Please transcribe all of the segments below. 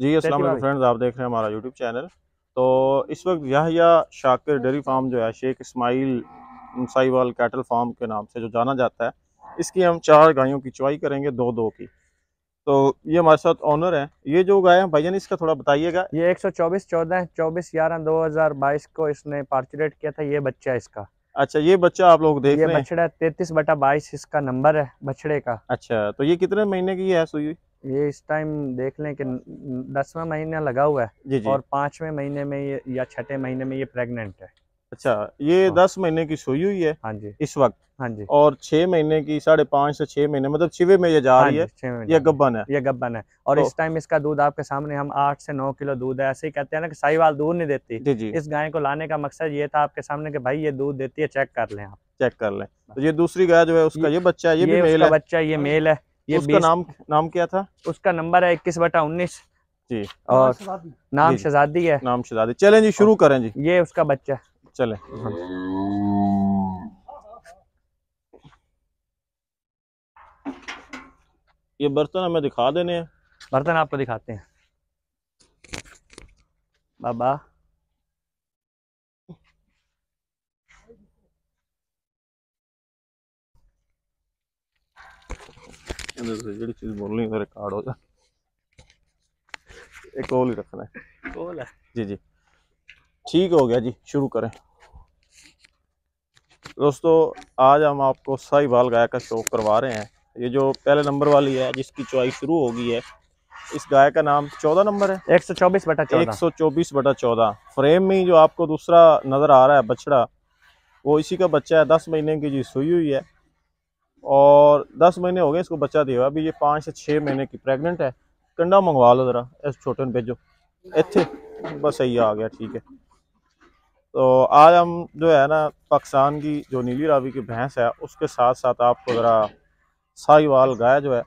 जी असल फ्रेंड्स आप देख रहे हैं हमारा यूट्यूब चैनल तो इस वक्त याहिया शाकिर डेरी फार्म जो है शेख इसमाइल साईवाल कैटल फार्म के नाम से जो जाना जाता है इसकी हम चार गायों की चुवाई करेंगे दो दो की तो ये हमारे साथ ऑनर है ये जो गाय है भाई इसका थोड़ा बताइएगा ये 124 14 24 11 2022 को इसने पार्चुरेट किया था ये बच्चा इसका अच्छा ये बच्चा आप लोग देख ये रहे हैं बछड़ा तैतीस बटा बाईस इसका नंबर है बछड़े का अच्छा तो ये कितने महीने की है सुई ये इस टाइम देख लें कि दसवा महीना लगा हुआ है जी जी। और पांचवें महीने में ये या छठे महीने में ये प्रेग्नेंट है अच्छा ये हाँ। दस महीने की सोई हुई है हाँ जी इस वक्त हाँ जी और छह महीने की साढ़े पांच से छह महीने मतलब छिवे में ये जा हाँ रही है ये गब्बन है ये गब्बन है और तो, इस टाइम इसका दूध आपके सामने हम आठ से नौ किलो दूध है ऐसे ही कहते हैं ना कि वाल दूध नहीं देती जी जी इस गाय को लाने का मकसद ये था आपके सामने की भाई ये दूध देती है चेक कर ले आप चेक कर ले तो ये दूसरी गाय जो है उसका ये बच्चा ये भी मेल है बच्चा ये हाँ मेल है ये उसका नाम नाम क्या था उसका नंबर है इक्कीस बटा उन्नीस जी और नाम शहजादी है नाम शहजादी चलें जी शुरू करें जी ये उसका बच्चा चले ये बर्तन हमें दिखा देने हैं बर्तन आपको दिखाते हैं बाबा अंदर से ਜਿਹੜੀ ਚੀਜ਼ ਬੋਲਣੀ ਉਹਦਾ एक ही रखना है कॉल है जी जी ठीक हो गया जी शुरू करें दोस्तों आज हम आपको साहिवाल गाय का शौक करवा रहे हैं ये जो पहले नंबर वाली है जिसकी चुआई शुरू हो गई है इस गाय का नाम चौदह नंबर है एक सौ चौबीस बटा एक सौ चौबीस बटा चौदह फ्रेम में जो आपको दूसरा नज़र आ रहा है बछड़ा वो इसी का बच्चा है दस महीने की जी सुई हुई है और दस महीने हो गए इसको बच्चा दिया अभी ये पाँच से छः महीने की प्रेगनेंट है कंडा मंगवा लो ज़रा इस छोटे ने भेजो इतने बस सही आ गया ठीक है तो आज हम जो है ना पाकिस्तान की जो नीली रावी की भैंस है उसके साथ साथ आपको ज़रा साहिवाल गाय जो है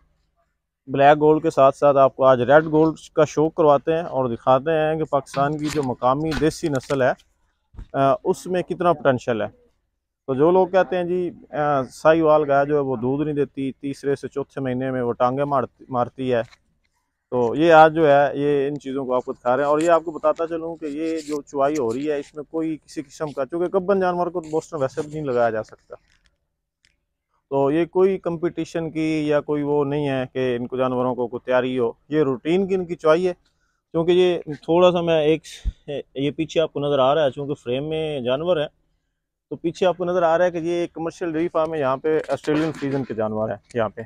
ब्लैक गोल्ड के साथ साथ आपको आज रेड गोल्ड का शो करवाते हैं और दिखाते हैं कि पाकिस्तान की जो मकामी देसी नस्ल है उसमें कितना पोटेंशल है तो जो लोग कहते हैं जी साहीवाल गाय जो है वो दूध नहीं देती तीसरे से चौथे महीने में वो टांगे मारती मारती है तो ये आज जो है ये इन चीज़ों को आपको दिखा रहे हैं और ये आपको बताता चलूँ कि ये जो चुवाई हो रही है इसमें कोई किसी किस्म का चूँकि कब्बन जानवर को तो बोस्टर वैसे भी नहीं लगाया जा सकता तो ये कोई कंपटीशन की या कोई वो नहीं है कि इनको जानवरों को कोई तैयारी हो ये रूटीन की इनकी चुवाई है क्योंकि ये थोड़ा सा मैं एक ये पीछे आपको नज़र आ रहा है चूँकि फ्रेम में जानवर है तो पीछे आपको नज़र आ रहा है कि ये कमर्शियल डेयरी फार्म है यहाँ पे ऑस्ट्रेलियन सीजन के जानवर हैं यहाँ पे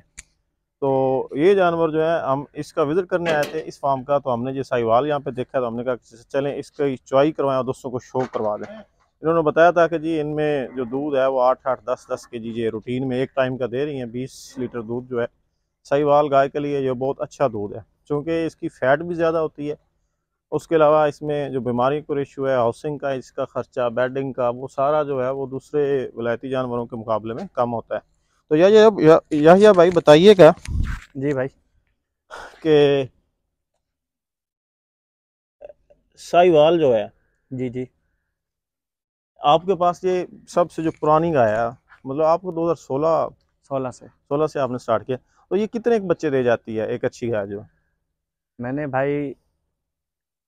तो ये जानवर जो है हम इसका विज़िट करने आए थे इस फार्म का तो हमने जो साहिवाल यहाँ पे देखा तो हमने कहा चलें इसका चॉई करवाएं और दोस्तों को शो करवा दें इन्होंने बताया था कि जी इनमें जो दूध है वो आठ आठ दस दस के जी ये रूटीन में एक टाइम का दे रही हैं बीस लीटर दूध जो है साहिवाल गाय के लिए ये बहुत अच्छा दूध है चूँकि इसकी फ़ैट भी ज़्यादा होती है उसके अलावा इसमें जो बीमारी को रेशू है हाउसिंग का इसका ख़र्चा बेडिंग का वो सारा जो है वो दूसरे वलायती जानवरों के मुकाबले में कम होता है तो यह या, या, या भाई बताइएगा जी भाई कि साहिवाल जो है जी जी आपके पास ये सबसे जो पुरानी गाय है मतलब आपको 2016 16 से 16 से आपने स्टार्ट किया तो ये कितने एक बच्चे दे जाती है एक अच्छी गाय जो मैंने भाई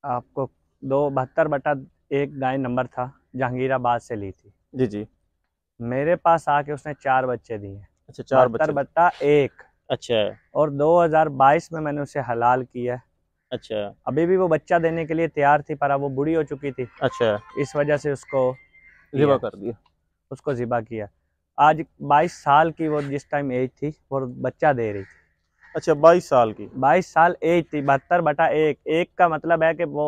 आपको दो बहत्तर बटा एक गाय नंबर था जहांगीराबाद से ली थी जी जी मेरे पास आके उसने चार बच्चे दिए अच्छा चार बहत्तर बट्टा एक अच्छा और 2022 में मैंने उसे हलाल किया अच्छा अभी भी वो बच्चा देने के लिए तैयार थी पर अब वो बुढ़ी हो चुकी थी अच्छा इस वजह से उसको जिबा कर दिया उसको जिबा किया आज 22 साल की वो जिस टाइम एज थी वो बच्चा दे रही थी अच्छा बाईस साल की बाईस साल एज थी बहत्तर बटा एक एक का मतलब है कि वो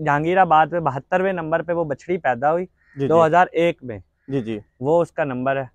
जहांगीराबाद में बहत्तरवे नंबर पे वो बछड़ी पैदा हुई हजार एक में जी जी वो उसका नंबर है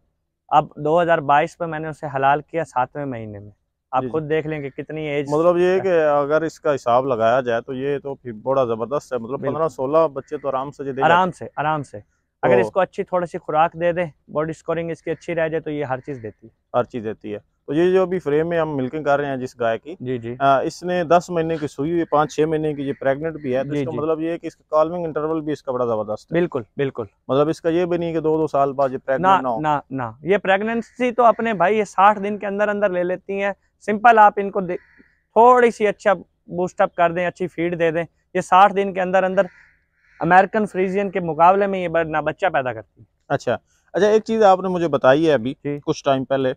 अब 2022 में मैंने उसे हलाल किया सातवें महीने में आप खुद देख लेंगे कितनी एज मतलब ये कि अगर इसका हिसाब लगाया जाए तो ये तो फिर बड़ा जबरदस्त है मतलब पंद्रह सोलह बच्चे तो आराम से आराम से आराम से अगर इसको अच्छी थोड़ी सी खुराक दे दे बॉडी स्कोरिंग इसकी अच्छी रह जाए तो ये हर चीज देती है हर चीज देती है तो ये जो अभी फ्रेम में हम मिल्किंग कर रहे हैं जिस गाय की जी जी आ, इसने दस महीने की सुई हुई पाँच छह महीने की ये प्रेग्नेंट भी है तो इसका मतलब ये है कि इसका कॉलमिंग इंटरवल भी इसका बड़ा जबरदस्त बिल्कुल बिल्कुल मतलब इसका ये भी नहीं कि दो दो साल बाद ये प्रेगनेंट ना हो ना ना ये प्रेगनेंसी तो अपने भाई ये साठ दिन के अंदर अंदर ले लेती है सिंपल आप इनको थोड़ी सी अच्छा बूस्टअप कर दें अच्छी फीड दे दें ये साठ दिन के अंदर अंदर अमेरिकन फ्रीजियन के मुकाबले में ये ना बच्चा पैदा करती है अच्छा अच्छा एक चीज़ आपने मुझे बताई है अभी कुछ टाइम पहले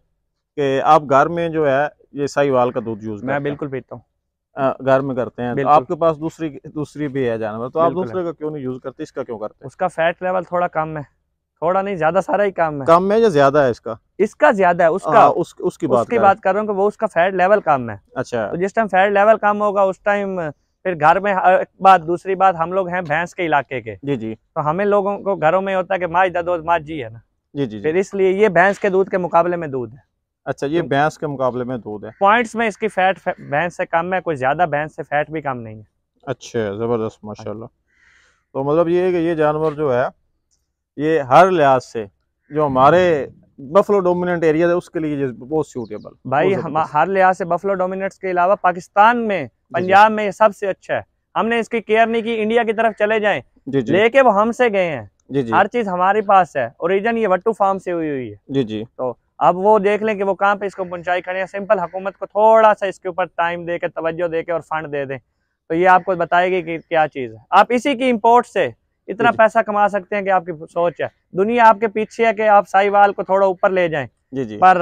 कि आप घर में जो है ये साहिवाल का दूध यूज मैं बिल्कुल पीता हूँ घर में करते हैं तो आपके पास दूसरी दूसरी भी है जानवर तो आप दूसरे का क्यों नहीं यूज करते इसका क्यों करते हैं उसका फैट लेवल थोड़ा कम है थोड़ा नहीं ज्यादा सारा ही कम है कम है या ज्यादा है इसका इसका ज्यादा है उसका आ, हाँ, उस, उसकी बात उसकी बात कर रहा हूँ वो उसका फैट लेवल कम है अच्छा तो जिस टाइम फैट लेवल कम होगा उस टाइम फिर घर में एक बात दूसरी बात हम लोग हैं भैंस के इलाके के जी जी तो हमें लोगों को घरों में होता है की माँ दूध माँ जी है ना जी जी फिर इसलिए ये भैंस के दूध के मुकाबले में दूध है अच्छा ये तो भैंस के मुकाबले में दूध है पॉइंट्स में इसकी फैट भैंस से कम है कुछ ज़्यादा भैंस से फैट भी कम नहीं है अच्छा ज़बरदस्त हाँ माशाल्लाह तो मतलब ये है कि ये जानवर जो है ये हर लिहाज से जो हमारे बफलो डोमिनेंट एरिया है उसके लिए बहुत सूटेबल भाई हर लिहाज से बफलो डोमिनेट के अलावा पाकिस्तान में पंजाब में सबसे अच्छा है हमने इसकी केयर नहीं की इंडिया की तरफ चले जाए लेके वो हमसे गए हैं जी जी हर चीज हमारे पास है ओरिजिन ये वट्टू फार्म से हुई हुई है जी जी तो अब वो देख लें कि वो कहाँ पे इसको पहुँचाई खड़े हैं सिंपल हुकूमत को थोड़ा सा इसके ऊपर टाइम दे के तवज्जो दे के और फंड दे दें तो ये आपको बताएगी कि क्या चीज़ है आप इसी की इम्पोर्ट से इतना पैसा कमा सकते हैं कि आपकी सोच है दुनिया आपके पीछे है कि आप साहिवाल को थोड़ा ऊपर ले जाएं जी जी पर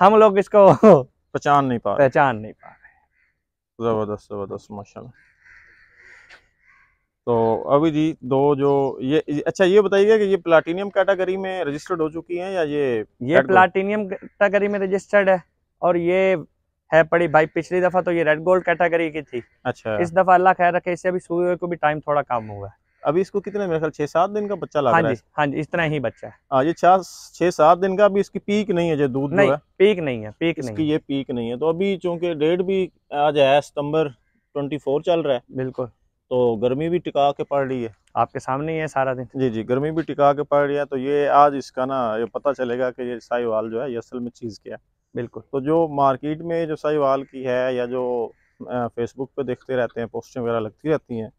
हम लोग इसको पहचान नहीं पा पहचान नहीं पा रहे जबरदस्त जबरदस्त माशाल्लाह तो अभी जी दो जो ये अच्छा ये बताइए कि ये प्लाटिनियम कैटेगरी में रजिस्टर्ड हो चुकी हैं या ये ये प्लाटिनियम कैटेगरी में रजिस्टर्ड है और ये है पड़ी भाई पिछली दफा तो ये रेड गोल्ड कैटेगरी की थी अच्छा इस दफा अल्लाह खैर रखे इससे अभी सूर्य को भी टाइम थोड़ा कम हुआ है अभी इसको कितने मेरे ख्याल छह सात दिन का बच्चा लग हाँ रहा है हाँ जी इतना ही बच्चा है हाँ ये चार छह सात दिन का अभी इसकी पीक नहीं है जो दूध नहीं पीक नहीं है पीक इसकी नहीं ये पीक नहीं है तो अभी चूंकि डेट भी आज है सितंबर फोर चल रहा है बिल्कुल तो गर्मी भी टिका के पड़ रही है आपके सामने ही है सारा दिन जी जी गर्मी भी टिका के पड़ रही है तो ये आज इसका ना ये पता चलेगा कि ये साहिवाल जो है ये असल में चीज़ क्या है बिल्कुल तो जो मार्केट में जो साहिवाल की है या जो फेसबुक पे देखते रहते हैं पोस्टें वगैरह लगती रहती हैं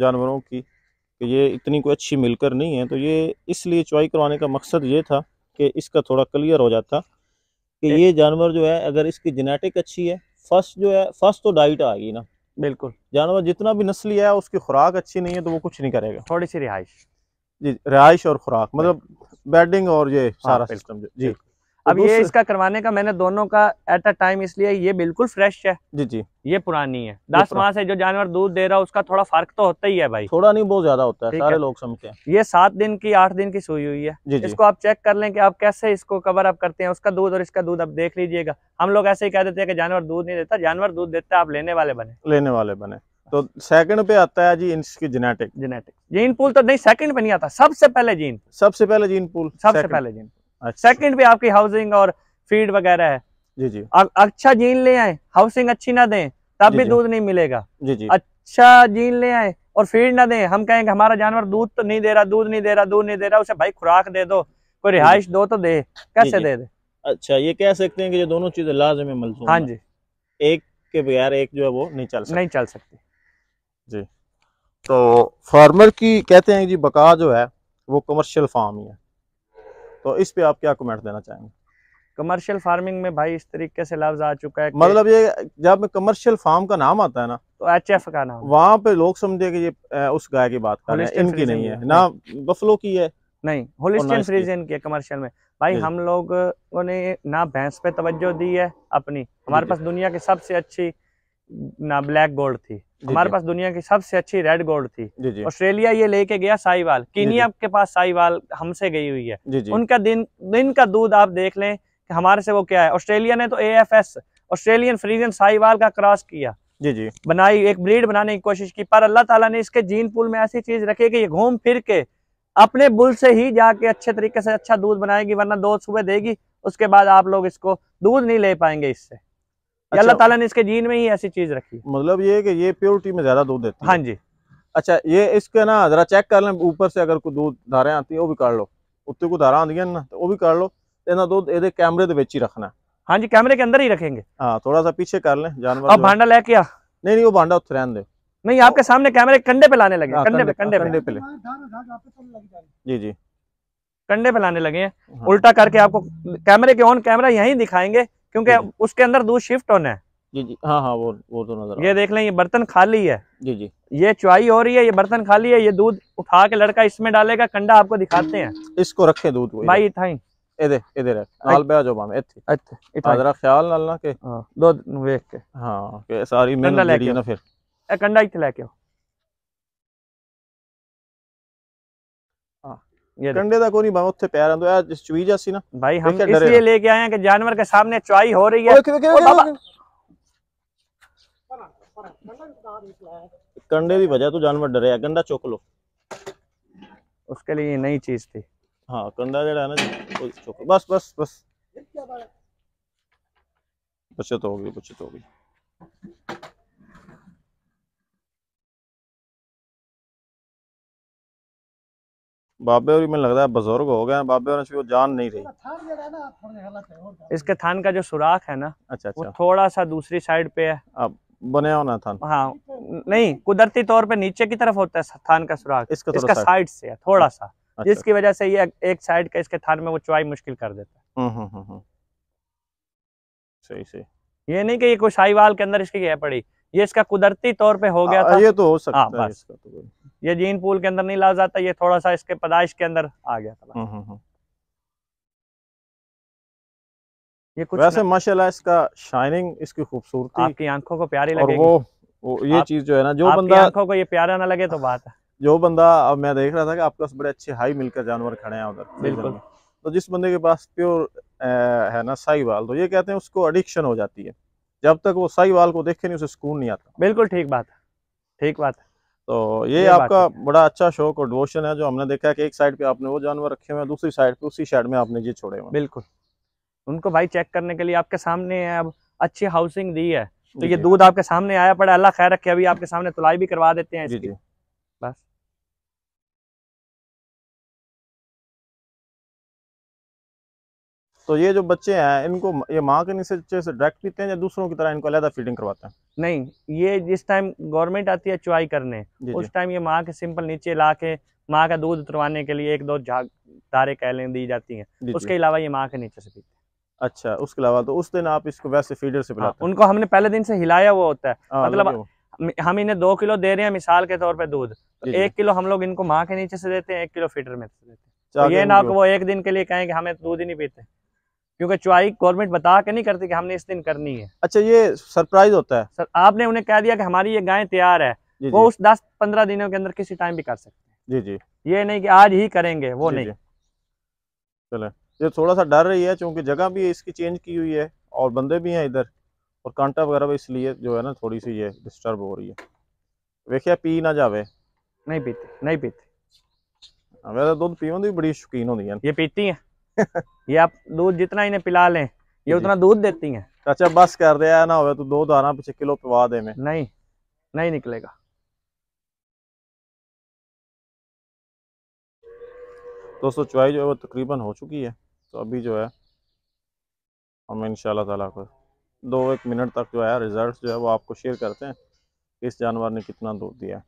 जानवरों की कि ये इतनी कोई अच्छी मिलकर नहीं है तो ये इसलिए चुवाई करवाने का मकसद ये था कि इसका थोड़ा क्लियर हो जाता कि ये जानवर जो है अगर इसकी जेनेटिक अच्छी है फर्स्ट जो है फर्स्ट तो डाइट आएगी ना बिल्कुल जानवर जितना भी नस्ली है उसकी खुराक अच्छी नहीं है तो वो कुछ नहीं करेगा थोड़ी सी रिहाइश जी रिहाइश और खुराक मतलब बेडिंग और ये हाँ, सारा सिस्टम जी अब तो ये इसका करवाने का मैंने दोनों का एट अ टाइम इसलिए ये बिल्कुल फ्रेश है जी जी ये पुरानी है दस माह से जो जानवर दूध दे रहा है उसका थोड़ा फर्क तो होता ही है भाई थोड़ा नहीं बहुत ज्यादा होता है सारे लोग समझते हैं ये सात दिन की आठ दिन की सुई हुई है जी इसको आप चेक कर लें कि आप कैसे इसको कवर अप करते हैं उसका दूध और इसका दूध आप देख लीजिएगा हम लोग ऐसे ही कह देते हैं कि जानवर दूध नहीं देता जानवर दूध देता है आप लेने वाले बने लेने वाले बने तो सेकंड पे आता है जी इसकी जेनेटिक जेनेटिक जीन पुल तो नहीं सेकंड पे नहीं आता सबसे पहले जीन सबसे पहले जीन पुल सबसे पहले जीन सेकंड पे आपकी हाउसिंग और फीड वगैरह है जी जी अच्छा जीन ले आए हाउसिंग अच्छी ना दें तब भी दूध नहीं मिलेगा जी जी अच्छा जीन ले आए और फीड ना दें हम कहेंगे हमारा जानवर दूध तो नहीं दे रहा दूध नहीं दे रहा दूध नहीं दे रहा उसे भाई खुराक दे दो कोई रिहाइश दो तो दे कैसे दे दे अच्छा ये कह सकते हैं कि जो दोनों चीजें लाजमी मलजूम हाँ जी एक के बगैर एक जो है वो नहीं चल नहीं चल सकती जी तो फार्मर की कहते हैं जी बका जो है वो कमर्शियल फार्म ही है तो इस पे आप क्या कमेंट देना चाहेंगे कमर्शियल फार्मिंग में भाई इस तरीके से लफ्ज आ चुका है मतलब ये जब कमर्शियल फार्म का नाम आता है ना तो एच एफ का नाम वहाँ पे लोग समझे कि ये उस गाय की बात कर रहे हैं इनकी नहीं है ना बफलो की है नहीं होलिस्टियन फ्रीजन की है कमर्शियल में भाई हम लोगों ने ना भैंस पे तवज्जो दी है अपनी हमारे पास दुनिया की सबसे अच्छी ना ब्लैक गोल्ड थी हमारे पास दुनिया की सबसे अच्छी रेड गोल्ड थी ऑस्ट्रेलिया ये लेके गया साईवाल कीनिया के पास साईवाल हमसे गई हुई है उनका दिन दिन का दूध आप देख लें कि हमारे से वो क्या है ऑस्ट्रेलिया ने तो एएफएस ऑस्ट्रेलियन फ्रीजन साईवाल का क्रॉस किया जी जी बनाई एक ब्रीड बनाने की कोशिश की पर अल्लाह ताला ने इसके जीन पुल में ऐसी चीज रखी कि ये घूम फिर के अपने बुल से ही जाके अच्छे तरीके से अच्छा दूध बनाएगी वरना दो सुबह देगी उसके बाद आप लोग इसको दूध नहीं ले पाएंगे इससे अच्छा, अल्लाह ताला ने इसके जीन में ही ऐसी चीज रखी मतलब ये कि ये प्योरिटी में ज्यादा दूध देती हाँ जी अच्छा ये इसके ना जरा चेक कर लें ऊपर से अगर कोई दूध धारा आती है वो भी कर लो उत्ते को धारा आदि ना तो वो भी कर लो इन्हें दूध ये कैमरे के ही रखना हाँ जी कैमरे के अंदर ही रखेंगे हाँ थोड़ा सा पीछे कर लें जानवर अब भांडा लेके आ नहीं नहीं वो भांडा उतर रहने दे नहीं आपके सामने कैमरे कंडे पे लाने लगे हाँ, कंडे पे कंडे कंडे पे हाँ, जी जी कंडे पे लाने लगे हैं हाँ। उल्टा करके आपको कैमरे के ऑन कैमरा यहीं दिखाएंगे क्योंकि उसके अंदर दूध शिफ्ट होना है जी जी हाँ हाँ वो वो तो नजर ये देख लें ये बर्तन खाली है जी जी ये चुआई हो रही है ये बर्तन खाली है ये दूध उठा के लड़का इसमें डालेगा कंडा आपको दिखाते हैं इसको रखे दूध को भाई इथाई इधर इधर ख्याल नाल हाँ, के हां दूध कंडे का कोई ਨਹੀਂ ਬਾਹ ਉੱਥੇ ਪਿਆ ਰਹਿੰਦਾ ਆ 24 ਸੀ ਨਾ ਭਾਈ ਹਮ ਇਸ ਲਈ ਲੈ ਕੇ ਆਏ ਹਾਂ ਕਿ ਜਾਨਵਰ ਕੇ कंडे की वजह तो जानवर डरे कंडा चुक लो उसके लिए नई चीज थी हाँ कंडा जरा है ना चुक बस बस बस बचत होगी बचत होगी बाबे और में लगता है बुजुर्ग हो गए हैं बाबे और वो जान नहीं रही इसके थान का जो सुराख है ना अच्छा, अच्छा। वो थोड़ा सा दूसरी साइड पे है अब बने होना थान हाँ नहीं कुदरती तौर पे नीचे की तरफ होता है थान का सुराख इसका, इसका साइड से है थोड़ा सा अच्छा। जिसकी अच्छा। वजह से ये एक साइड का इसके थान में वो चुवाई मुश्किल कर देता है हम्म, हम्म, हम्म, सही सही ये नहीं की ये कोई के अंदर इसकी गह पड़ी ये इसका कुदरती तौर पे हो गया हाँ, था ये तो हो सकता हाँ, है ये जीन पूल के अंदर नहीं ला जाता ये थोड़ा सा इसके पैदाइश के अंदर आ गया था हम्म, हम्म, हम्म। ये कुछ वैसे माशाल्लाह इसका शाइनिंग इसकी खूबसूरती आपकी आंखों को प्यारी लगे वो, वो ये चीज जो है ना जो बंदा आंखों को ये प्यारा ना लगे तो बात है जो बंदा अब मैं देख रहा था कि आपके पास बड़े अच्छे हाई मिलकर जानवर खड़े हैं उधर बिल्कुल तो जिस बंदे के पास प्योर है ना साहिवाल तो ये कहते हैं उसको एडिक्शन हो जाती है जब तक वो साहिवाल को देखे नहीं उसे सुकून नहीं आता बिल्कुल ठीक बात है ठीक बात है तो ये, ये आपका बड़ा अच्छा शौक और डिवोशन है जो हमने देखा है कि एक साइड पे आपने वो जानवर रखे हुए हैं दूसरी साइड पे उसी साइड में आपने ये छोड़े हुए बिल्कुल उनको भाई चेक करने के लिए आपके सामने अब अच्छी हाउसिंग दी है तो ये दूध आपके सामने आया पड़ा अल्लाह खैर रखे अभी आपके सामने तुलाई भी करवा देते हैं जी जी बस तो ये जो बच्चे हैं इनको ये माँ के नीचे से डायरेक्ट पीते हैं या दूसरों की तरह इनको अलहदा फीडिंग करवाते हैं नहीं ये जिस टाइम गवर्नमेंट आती है चुआई करने उस टाइम ये माँ के सिंपल नीचे ला के माँ का दूध उतरवाने के लिए एक दो झाग तारे कहलें दी जाती हैं उसके अलावा ये माँ के नीचे से पीते हैं अच्छा उसके अलावा तो उस दिन आप इसको वैसे फीडर से पिलाते हाँ, उनको हमने पहले दिन से हिलाया हुआ होता है हाँ, मतलब, मतलब हम इन्हें दो किलो दे रहे हैं मिसाल के तौर पर दूध तो एक किलो हम लोग इनको माँ के नीचे से देते हैं एक किलो फीडर में से देते हैं तो ये ना वो एक दिन के लिए कहें कि हमें दूध ही नहीं पीते क्योंकि चुआई गवर्नमेंट बता के नहीं करती कि हमने इस दिन करनी है अच्छा ये सरप्राइज होता है सर आपने उन्हें कह दिया कि हमारी ये गाय तैयार है जी वो जी। उस दस पंद्रह दिनों के अंदर किसी टाइम भी कर सकते हैं जी जी ये नहीं कि आज ही करेंगे वो जी नहीं चले ये थोड़ा सा डर रही है क्योंकि जगह भी इसकी चेंज की हुई है और बंदे भी हैं इधर और कांटा वगैरह भी इसलिए जो है ना थोड़ी सी ये डिस्टर्ब हो रही है वेखिया पी ना जावे नहीं पीते नहीं पीते हाँ, वैसे तो दुध पीवन की बड़ी शौकीन होती है ये पीती हैं ये आप दूध जितना इन्हें पिला लें ये उतना दूध देती हैं चाचा अच्छा, बस कर रहे है ना हो तो दो दाना पीछे किलो पिवा दे में नहीं नहीं निकलेगा दोस्तों चुवाई जो है वो तकरीबन हो चुकी है तो अभी जो है हम इन तला को दो एक मिनट तक जो है रिज़ल्ट जो है वो आपको शेयर करते हैं इस जानवर ने कितना दूध दिया है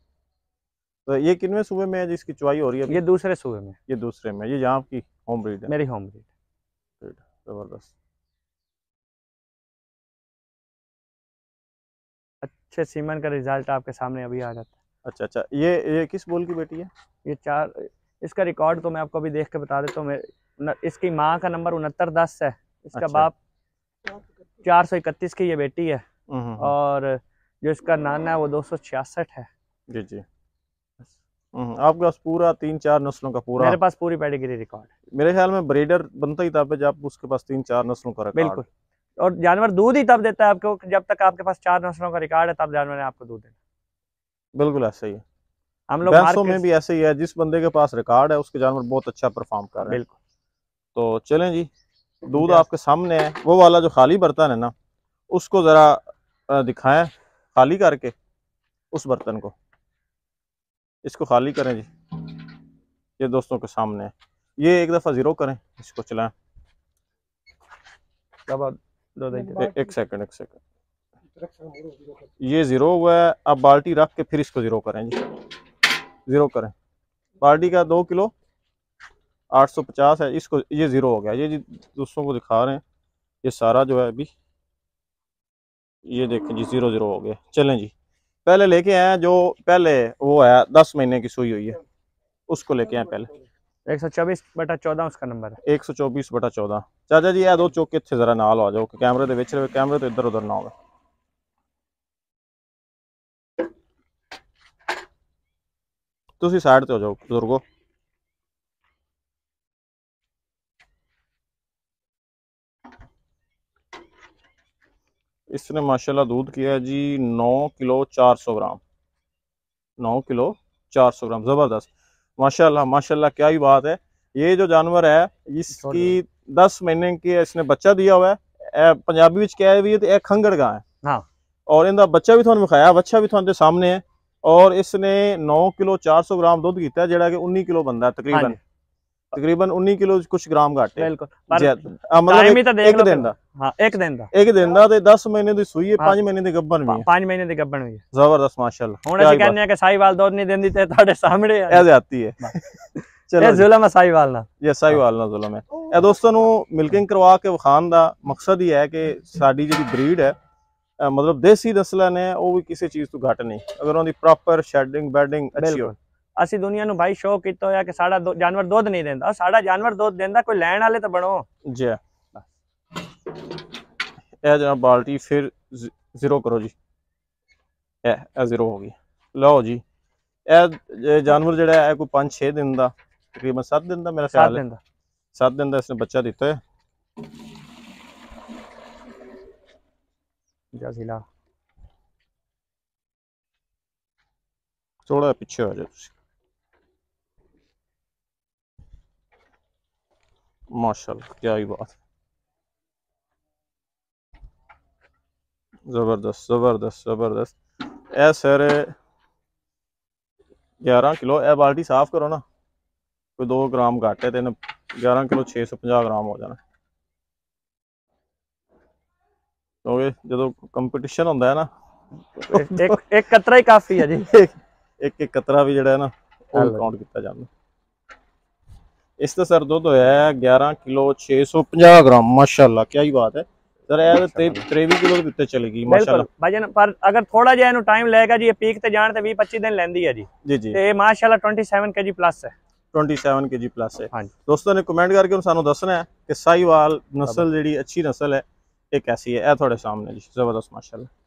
तो ये किनवे सूबे में है जिसकी चुवाई हो रही है ये दूसरे सूबे में ये दूसरे में ये जहाँ आपकी होम ब्रीड है मेरी होम ब्रीड जबरदस्त अच्छे सीमन का रिजल्ट आपके सामने अभी आ जाता है अच्छा अच्छा ये ये किस बोल की बेटी है ये चार इसका रिकॉर्ड तो मैं आपको अभी देख के बता देता हूँ इसकी माँ का नंबर उनहत्तर दस है इसका अच्छा। बाप चार सौ इकतीस की ये बेटी है हम्म, हम्म, हम्म। और जो इसका नाना है वो दो सौ छियासठ है जी जी हम्म, आपके पास पूरा तीन चार नस्लों का पूरा मेरे पास पूरी पेडिग्री रिकॉर्ड मेरे ख्याल में ब्रीडर बनता ही तब जब उसके पास तीन चार नस्लों का रिकॉर्ड बिल्कुल और जानवर दूध ही तब देता है आपको जब तक आपके पास चार नस्लों का रिकॉर्ड है तब जानवर ने आपको दूध देना बिल्कुल ऐसा ही है हम लोग भैंसों में भी ऐसे ही है जिस बंदे के पास रिकॉर्ड है उसके जानवर बहुत अच्छा परफॉर्म कर रहे हैं बिल्कुल तो चलें जी दूध आपके सामने है वो वाला जो खाली बर्तन है ना उसको ज़रा दिखाएं खाली करके उस बर्तन को इसको खाली करें जी ये दोस्तों के सामने है ये एक दफ़ा ज़ीरो करें इसको चलाएं एक, एक सेकंड एक सेकंड ये ज़ीरो हुआ है अब बाल्टी रख के फिर इसको ज़ीरो करें जी ज़ीरो करें बाल्टी का दो किलो आठ सौ पचास है इसको ये ज़ीरो हो गया ये जी दोस्तों को दिखा रहे हैं ये सारा जो है अभी ये देखें जी ज़ीरो ज़ीरो हो गया चलें जी पहले लेके आए जो पहले वो है दस महीने की सुई हुई है उसको लेके आए पहले एक सौ चौबीस बटा चौदह उसका नंबर है एक सौ चौबीस बटा चौदह चाचा जी यह दो चौके इतने जरा नाल आ जाओ कैमरे के बेच रहे कैमरे तो इधर उधर ना हो तुम साइड तो हो जाओ बुजुर्गो इसने माशाल्लाह दूध किया है जी नौ किलो चार सौ ग्राम नौ किलो चार सौ ग्राम ज़बरदस्त माशाल्लाह माशाल्लाह क्या ही बात है ये जो जानवर है इसकी दस महीने के इसने बच्चा दिया हुआ है पंजाबी ਵਿੱਚ ਕਿਹਾ ਵੀ ਇਹ ਖੰਗੜ ਗਾਂ ਹੈ ਹਾਂ ਔਰ ਇਹਦਾ ਬੱਚਾ ਵੀ ਤੁਹਾਨੂੰ ਵਿਖਾਇਆ ਬੱਚਾ ਵੀ ਤੁਹਾਡੇ ਸਾਹਮਣੇ ਹੈ ਔਰ ਇਸ ਨੇ 9 ਕਿਲੋ 400 ਗ੍ਰਾਮ ਦੁੱਧ ਕੀਤਾ ਜਿਹੜਾ ਕਿ 19 ਕਿਲੋ ਬੰਦਾ ਤਕਰੀਬਨ ਤਕਰੀਬਨ 19 ਕਿਲੋ ਕੁਝ ਗ੍ਰਾਮ ਘੱਟ ਹੈ ਬਿਲਕੁਲ ਮਤਲਬ ਇੱਕ ਦਿਨ ਦਾ ਹਾਂ ਇੱਕ ਦਿਨ ਦਾ ਇੱਕ ਦਿਨ ਦਾ ਤੇ 10 ਮਹੀਨੇ ਦੀ ਸੂਈ ਹੈ 5 ਮਹੀਨੇ ਦੀ ਗੱਭਣ ਵੀ ਹੈ 5 ਮਹੀਨੇ ਦੀ ਗੱਭਣ ਵੀ ਹੈ ਜ਼ਬਰਦਸਤ ਮਾਸ਼ਾਅੱਲਾ ਹੁਣ ਅਸੀਂ ਕਹਿੰਦੇ ਆ ਕਿ ਸਾਈਵਾਲ ਦੁੱਧ ਨਹੀਂ ਦਿੰਦੀ ਤੇ ਤੁਹਾਡੇ ਸਾਹਮਣੇ ਆ ਇਹ ਜ਼ਿਆਤੀ ਹੈ ਚਲੋ ਇਹ ਜ਼ੁਲਮ ਹੈ ਸਾਈਵਾਲ ਨਾਲ ਇਹ ਸਾਈਵਾਲ ਨਾਲ ਜ਼ੁਲਮ ਹੈ ਇਹ ਦੋਸਤਾਂ ਨੂੰ ਮਿਲਕਿੰਗ ਕਰਵਾ ਕੇ ਵਖਾਨ ਦਾ ਮਕਸਦ ਹੀ ਹੈ ਕਿ ਸਾਡੀ ਜਿਹੜੀ ਬਰੀਡ ਹੈ ਮਤਲਬ ਦੇਸੀ ਨਸਲਾਂ ਨੇ ਉਹ ਵੀ ਕਿਸੇ ਚੀਜ਼ ਤੋਂ ਘੱਟ ਨਹੀਂ ਅਗਰ ਉਹਦੀ ਪ੍ਰੋਪਰ ਸ਼ੈਡਿੰਗ ਬੈਡਿੰਗ ਅੱਛੀ ਹੋਵੇ ਅਸੀਂ ਦੁਨੀਆ ਨੂੰ ਭਾਈ ਸ਼ੋਅ ਕੀਤਾ ਹੋਇਆ ਕਿ ਸਾਡਾ ਜਾਨਵਰ ਦੁੱਧ ਨਹੀਂ ਦਿੰਦਾ ਸਾਡਾ ਜਾਨਵਰ ਦੁੱਧ ਦਿੰਦਾ ਕੋਈ ਲੈਣ ਵਾਲੇ ਤਾਂ ਬਣੋ ਜੀ ਇਹ ਜਨਾਬ ਬਾਲਟੀ ਫਿਰ ਜ਼ੀਰੋ ਕਰੋ ਜੀ ਇਹ ਜ਼ੀਰੋ ਹੋ ਗਈ ਲਓ ਜੀ ਇਹ ਜਾਨਵਰ ਜਿਹੜਾ ਹੈ ਕੋਈ 5-6 ਦਿਨ ਦਾ ਤਕਰੀਬਨ 7 ਦਿਨ ਦਾ ਮੇਰਾ ਖਿਆਲ ਹੈ 7 ਦਿਨ ਦਾ 7 ਦਿਨ ਦਾ ਇਸਨੇ ਬੱਚਾ ਦਿੱਤਾ ਹੈ ਜਾ ਜ਼ਿਲ੍ਹਾ ਥੋੜਾ ਪਿੱਛੇ ਹੋ ਜਾ ਤੁਸੀਂ माशाल्लाह क्या ही बात ज़बरदस्त ज़बरदस्त ज़बरदस्त ਇਹ ਸਰ 11 ਕਿਲੋ ਇਹ ਬਾਲਟੀ ਸਾਫ਼ ਕਰੋ ਨਾ ਕੋਈ 2 ਗ੍ਰਾਮ ਘੱਟ ਹੈ ਤੇ 11 ਕਿਲੋ 650 ਗ੍ਰਾਮ ਹੋ ਜਾਣਾ ਕਿਉਂਕਿ ਜਦੋਂ ਕੰਪੀਟੀਸ਼ਨ ਹੁੰਦਾ ਹੈ ਨਾ ਇੱਕ ਇੱਕ ਕਤਰਾ ਹੀ ਕਾਫੀ ਹੈ ਜੀ ਇੱਕ ਇੱਕ ਕਤਰਾ ਵੀ ਜਿਹੜਾ ਹੈ ਨਾ ਉਹ ਕਾਊਂਟ ਕੀਤਾ ਜਾਂਦਾ इस तो सर दुध होया ग्यारह किलो छे सौ पंजा ग्राम माशाला क्या ही बात है ਸਰ ਇਹ ਤੇ 23 ਕਿਲੋ ਦੇ ਉੱਤੇ ਚਲੀ ਗਈ ਮਾਸ਼ਾਅੱਲਾ ਭਾਜਨ ਪਰ ਅਗਰ ਥੋੜਾ ਜਿਹਾ ਇਹਨੂੰ ਟਾਈਮ ਲੱਗੇਗਾ ਜੀ ਇਹ ਪੀਕ ਤੇ ਜਾਣ ਤੇ 20 25 ਦਿਨ ਲੈਂਦੀ ਹੈ ਜੀ ਜੀ ਜੀ ਤੇ ਮਾਸ਼ਾਅੱਲਾ 27 ਕੇਜੀ ਪਲੱਸ ਹੈ 27 ਕੇਜੀ ਪਲੱਸ ਹੈ ਹਾਂਜੀ ਦੋਸਤੋ ਨੇ ਕਮੈਂਟ ਕਰਕੇ ਹੁਣ ਸਾਨੂੰ ਦੱਸਣਾ ਹੈ ਕਿ ਸਾਈਵਾਲ ਨਸਲ ਜਿਹੜੀ ਅੱਛੀ ਨਸਲ ਹੈ ਇਹ ਕੈਸੀ ਹੈ ਇਹ ਤੁਹਾਡੇ ਸਾਹਮਣੇ ਜੀ ਜ਼ਬਰਦਸਤ ਮਾਸ਼ਾਅੱਲਾ